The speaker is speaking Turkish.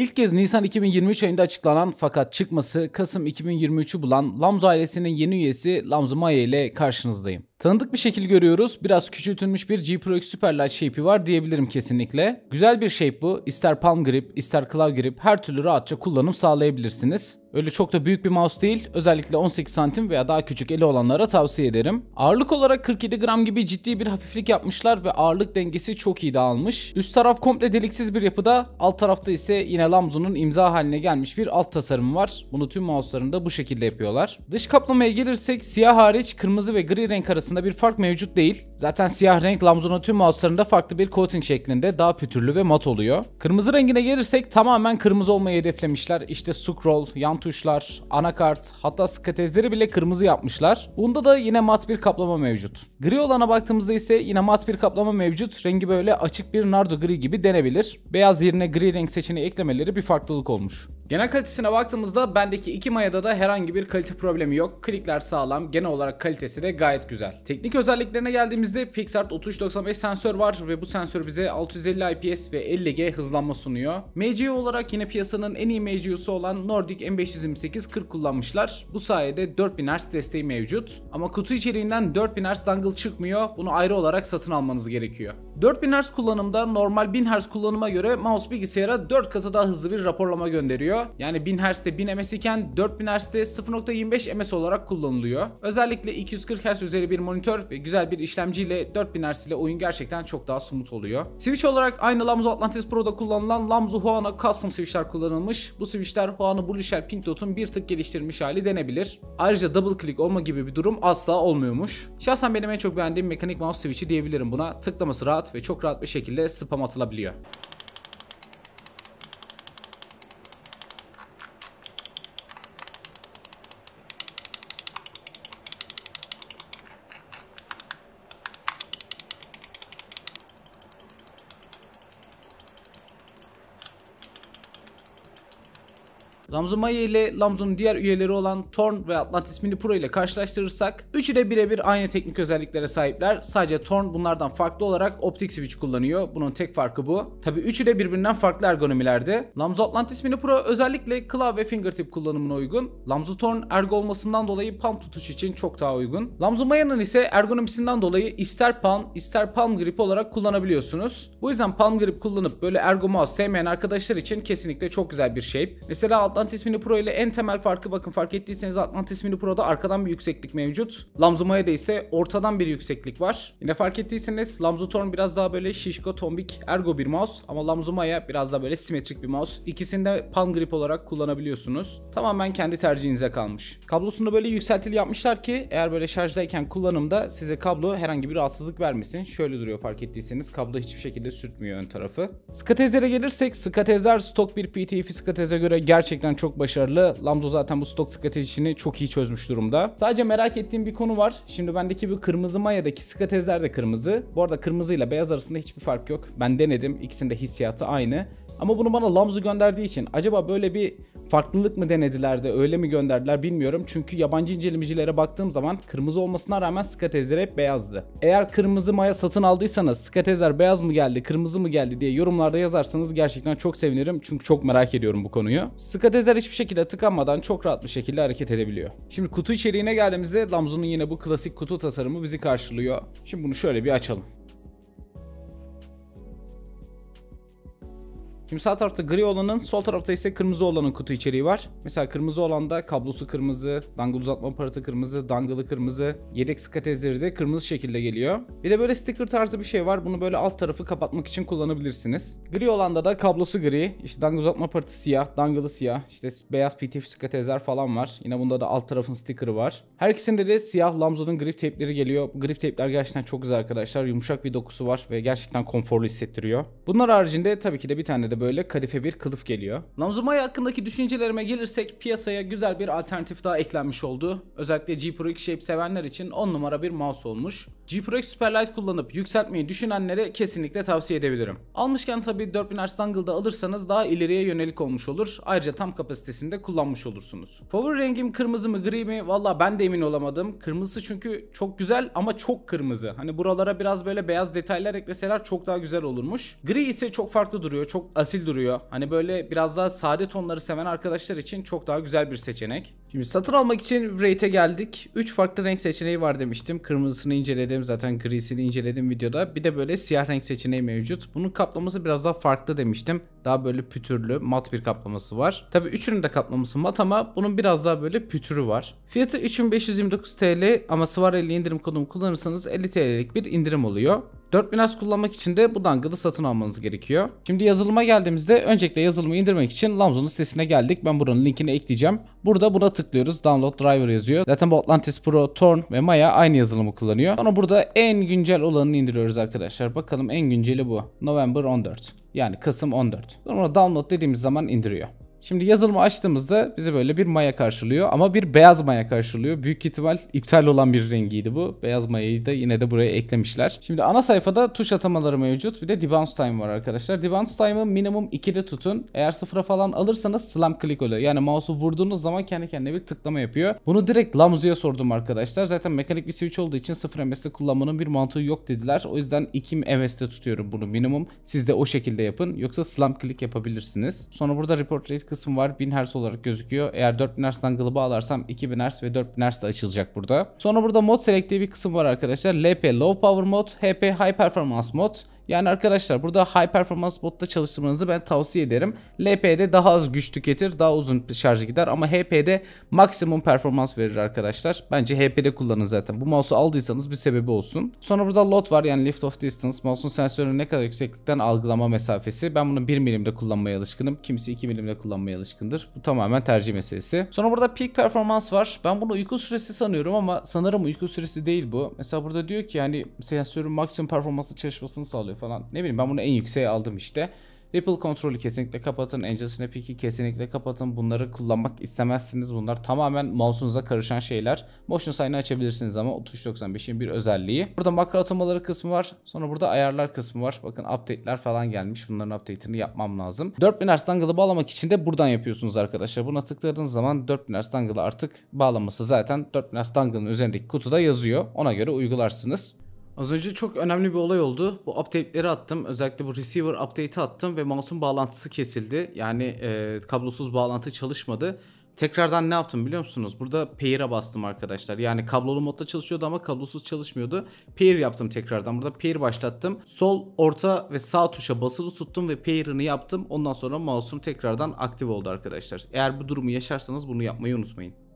İlk kez Nisan 2023 ayında açıklanan fakat çıkması Kasım 2023'ü bulan Lamzo ailesinin yeni üyesi Lamzo Maya ile karşınızdayım. Tanıdık bir şekil görüyoruz. Biraz küçültülmüş bir G Pro X Superlight shape'i var diyebilirim kesinlikle. Güzel bir shape bu. İster palm grip, ister claw grip her türlü rahatça kullanım sağlayabilirsiniz. Öyle çok da büyük bir mouse değil. Özellikle 18 santim veya daha küçük eli olanlara tavsiye ederim. Ağırlık olarak 47 gram gibi ciddi bir hafiflik yapmışlar ve ağırlık dengesi çok iyi dağılmış. Üst taraf komple deliksiz bir yapıda. Alt tarafta ise yine Lamzu'nun imza haline gelmiş bir alt tasarımı var. Bunu tüm mouse'larında bu şekilde yapıyorlar. Dış kaplamaya gelirsek siyah hariç kırmızı ve gri renk arasında arasında bir fark mevcut değil. Zaten siyah renk Lamzon'un tüm mouse'larında farklı bir coating şeklinde daha pütürlü ve mat oluyor. Kırmızı rengine gelirsek tamamen kırmızı olmayı hedeflemişler. İşte scroll, yan tuşlar, anakart hatta skatezleri bile kırmızı yapmışlar. Bunda da yine mat bir kaplama mevcut. Gri olana baktığımızda ise yine mat bir kaplama mevcut. Rengi böyle açık bir nardo gri gibi denebilir. Beyaz yerine gri renk seçeneği eklemeleri bir farklılık olmuş. Genel kalitesine baktığımızda bendeki iki mayada da herhangi bir kalite problemi yok. Klikler sağlam, genel olarak kalitesi de gayet güzel. Teknik özelliklerine geldiğimiz elimizde PixArt 3395 sensör var ve bu sensör bize 650 IPS ve 50G hızlanma sunuyor. MCU olarak yine piyasanın en iyi MCU'su olan Nordic M528-40 kullanmışlar. Bu sayede 4000 Hz desteği mevcut. Ama kutu içeriğinden 4000 Hz dangle çıkmıyor. Bunu ayrı olarak satın almanız gerekiyor. 4000 Hz kullanımda normal 1000 Hz kullanıma göre mouse bilgisayara 4 katı daha hızlı bir raporlama gönderiyor. Yani 1000 Hz'de 1000 ms iken 4000 Hz'de 0.25 ms olarak kullanılıyor. Özellikle 240 Hz üzeri bir monitör ve güzel bir işlemciyle 4000 Hz ile oyun gerçekten çok daha smooth oluyor. Switch olarak aynı Lamzo Atlantis Pro'da kullanılan Lamzo Huana custom switchler kullanılmış. Bu switchler Huana Blueshell Pinkdot'un bir tık geliştirmiş hali denebilir. Ayrıca double click olma gibi bir durum asla olmuyormuş. Şahsen benim en çok beğendiğim mekanik mouse switch'i diyebilirim buna. Tıklaması rahat ve çok rahat bir şekilde spam atılabiliyor. Lamzumaya ile Lamzum'un diğer üyeleri olan Torn ve Atlantis Mini Pro ile karşılaştırırsak üçü de birebir aynı teknik özelliklere sahipler. Sadece Torn bunlardan farklı olarak optik switch kullanıyor. Bunun tek farkı bu. Tabii üçü de birbirinden farklı ergonomilerde. Lamzu Atlantis Mini Pro özellikle klavye fingertip kullanımına uygun. Lamzu Torn ergo olmasından dolayı palm tutuş için çok daha uygun. Lamzu Maya'nın ise ergonomisinden dolayı ister palm ister palm grip olarak kullanabiliyorsunuz. Bu yüzden palm grip kullanıp böyle ergo mouse sevmeyen arkadaşlar için kesinlikle çok güzel bir şey. Mesela Atlantis Atlantis Mini Pro ile en temel farkı bakın fark ettiyseniz Atlantis Mini Pro'da arkadan bir yükseklik mevcut. Lamzo Maya'da ise ortadan bir yükseklik var. Yine fark ettiyseniz Lamzo Torn biraz daha böyle şişko, tombik, ergo bir mouse ama Lamzo Maya biraz daha böyle simetrik bir mouse. İkisini de palm grip olarak kullanabiliyorsunuz. Tamamen kendi tercihinize kalmış. Kablosunu böyle yükseltili yapmışlar ki eğer böyle şarjdayken kullanımda size kablo herhangi bir rahatsızlık vermesin. Şöyle duruyor fark ettiyseniz kablo hiçbir şekilde sürtmüyor ön tarafı. Skatezer'e gelirsek Skatezer stok bir PTF Skatez'e göre gerçekten gerçekten çok başarılı. Lamzo zaten bu stok stratejisini çok iyi çözmüş durumda. Sadece merak ettiğim bir konu var. Şimdi bendeki bu kırmızı mayadaki skatezler de kırmızı. Bu arada kırmızıyla beyaz arasında hiçbir fark yok. Ben denedim. İkisinin de hissiyatı aynı. Ama bunu bana Lamzo gönderdiği için acaba böyle bir Farklılık mı denediler de öyle mi gönderdiler bilmiyorum. Çünkü yabancı incelemecilere baktığım zaman kırmızı olmasına rağmen skatezleri hep beyazdı. Eğer kırmızı maya satın aldıysanız skatezler beyaz mı geldi kırmızı mı geldi diye yorumlarda yazarsanız gerçekten çok sevinirim. Çünkü çok merak ediyorum bu konuyu. Skatezler hiçbir şekilde tıkanmadan çok rahat bir şekilde hareket edebiliyor. Şimdi kutu içeriğine geldiğimizde Lamzu'nun yine bu klasik kutu tasarımı bizi karşılıyor. Şimdi bunu şöyle bir açalım. Şimdi sağ tarafta gri olanın sol tarafta ise kırmızı olanın kutu içeriği var. Mesela kırmızı olanda kablosu kırmızı, dangle uzatma aparatı kırmızı, dangle'ı kırmızı, yedek skatezleri de kırmızı şekilde geliyor. Bir de böyle sticker tarzı bir şey var. Bunu böyle alt tarafı kapatmak için kullanabilirsiniz. Gri olanda da kablosu gri, işte dangle uzatma aparatı siyah, dangle'ı siyah, işte beyaz PTF skatezler falan var. Yine bunda da alt tarafın sticker'ı var. Her ikisinde de siyah Lamzo'nun grip tepleri geliyor. Grip tepler gerçekten çok güzel arkadaşlar. Yumuşak bir dokusu var ve gerçekten konforlu hissettiriyor. Bunlar haricinde tabii ki de bir tane de böyle kadife bir kılıf geliyor. Namzumaya hakkındaki düşüncelerime gelirsek piyasaya güzel bir alternatif daha eklenmiş oldu. Özellikle G Pro X Shape sevenler için 10 numara bir mouse olmuş. GPRX Superlight kullanıp yükseltmeyi düşünenlere kesinlikle tavsiye edebilirim. Almışken tabi 4000 Hz dangle'da alırsanız daha ileriye yönelik olmuş olur. Ayrıca tam kapasitesinde kullanmış olursunuz. Favori rengim kırmızı mı gri mi? Valla ben de emin olamadım. Kırmızısı çünkü çok güzel ama çok kırmızı. Hani buralara biraz böyle beyaz detaylar ekleseler çok daha güzel olurmuş. Gri ise çok farklı duruyor. Çok asil duruyor. Hani böyle biraz daha sade tonları seven arkadaşlar için çok daha güzel bir seçenek. Şimdi satın almak için rate'e geldik. 3 farklı renk seçeneği var demiştim. Kırmızısını inceledim zaten grisini inceledim videoda. Bir de böyle siyah renk seçeneği mevcut. Bunun kaplaması biraz daha farklı demiştim. Daha böyle pütürlü mat bir kaplaması var. Tabi üçünün de kaplaması mat ama bunun biraz daha böyle pütürü var. Fiyatı 3529 TL ama Svar indirim kodumu kullanırsanız 50 TL'lik bir indirim oluyor. 4000 as kullanmak için de bu dangılı satın almanız gerekiyor. Şimdi yazılıma geldiğimizde öncelikle yazılımı indirmek için Lamzo'nun sitesine geldik. Ben buranın linkini ekleyeceğim. Burada buna tıklıyoruz. Download driver yazıyor. Zaten bu Atlantis Pro, Torn ve Maya aynı yazılımı kullanıyor. Sonra burada en güncel olanını indiriyoruz arkadaşlar. Bakalım en günceli bu. November 14. Yani Kasım 14. Sonra download dediğimiz zaman indiriyor. Şimdi yazılımı açtığımızda bizi böyle bir maya karşılıyor ama bir beyaz maya karşılıyor. Büyük ihtimal iptal olan bir rengiydi bu. Beyaz mayayı da yine de buraya eklemişler. Şimdi ana sayfada tuş atamaları mevcut. Bir de debounce time var arkadaşlar. Debounce time'ı minimum 2'de tutun. Eğer sıfıra falan alırsanız slam click oluyor. Yani mouse'u vurduğunuz zaman kendi kendine bir tıklama yapıyor. Bunu direkt Lamzu'ya sordum arkadaşlar. Zaten mekanik bir switch olduğu için 0 MS'de kullanmanın bir mantığı yok dediler. O yüzden 2 MS'de tutuyorum bunu minimum. Siz de o şekilde yapın. Yoksa slam click yapabilirsiniz. Sonra burada report rate kısmı var. 1000 Hz olarak gözüküyor. Eğer 4000 Hz'dan gılıbı bağlarsam 2000 Hz ve 4000 Hz de açılacak burada. Sonra burada mod select diye bir kısım var arkadaşlar. LP Low Power Mod, HP High Performance Mod. Yani arkadaşlar burada high performance botta çalıştırmanızı ben tavsiye ederim. LP'de daha az güç tüketir, daha uzun şarjı gider ama HP'de maksimum performans verir arkadaşlar. Bence HP'de kullanın zaten. Bu mouse'u aldıysanız bir sebebi olsun. Sonra burada lot var yani lift off distance. Mouse'un sensörünü ne kadar yükseklikten algılama mesafesi. Ben bunu 1 milimde kullanmaya alışkınım. Kimse 2 milimde kullanmaya alışkındır. Bu tamamen tercih meselesi. Sonra burada peak performans var. Ben bunu uyku süresi sanıyorum ama sanırım uyku süresi değil bu. Mesela burada diyor ki yani sensörün maksimum performansı çalışmasını sağlıyor falan. Ne bileyim ben bunu en yükseğe aldım işte. Ripple kontrolü kesinlikle kapatın. Angel Snap'i kesinlikle kapatın. Bunları kullanmak istemezsiniz. Bunlar tamamen mouse'unuza karışan şeyler. Motion sign'ı açabilirsiniz ama 3395'in bir özelliği. Burada makro atamaları kısmı var. Sonra burada ayarlar kısmı var. Bakın update'ler falan gelmiş. Bunların update'ini yapmam lazım. 4000 Hz dangle'ı bağlamak için de buradan yapıyorsunuz arkadaşlar. Buna tıkladığınız zaman 4000 Hz dangle'ı artık bağlaması zaten 4000 Hz dangle'ın üzerindeki kutuda yazıyor. Ona göre uygularsınız. Az önce çok önemli bir olay oldu. Bu update'leri attım. Özellikle bu receiver update'i attım ve mouse'un bağlantısı kesildi. Yani e, kablosuz bağlantı çalışmadı. Tekrardan ne yaptım biliyor musunuz? Burada pair'e bastım arkadaşlar. Yani kablolu modda çalışıyordu ama kablosuz çalışmıyordu. Pair yaptım tekrardan. Burada pair başlattım. Sol, orta ve sağ tuşa basılı tuttum ve pair'ını yaptım. Ondan sonra mouse'um tekrardan aktif oldu arkadaşlar. Eğer bu durumu yaşarsanız bunu yapmayı unutmayın.